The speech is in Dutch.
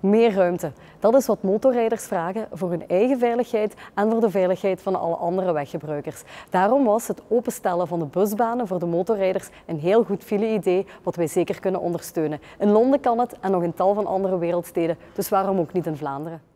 meer ruimte. Dat is wat motorrijders vragen voor hun eigen veiligheid en voor de veiligheid van alle andere weggebruikers. Daarom was het openstellen van de busbanen voor de motorrijders een heel goed file-idee wat wij zeker kunnen ondersteunen. In Londen kan het en nog in tal van andere wereldsteden, dus waarom ook niet in Vlaanderen?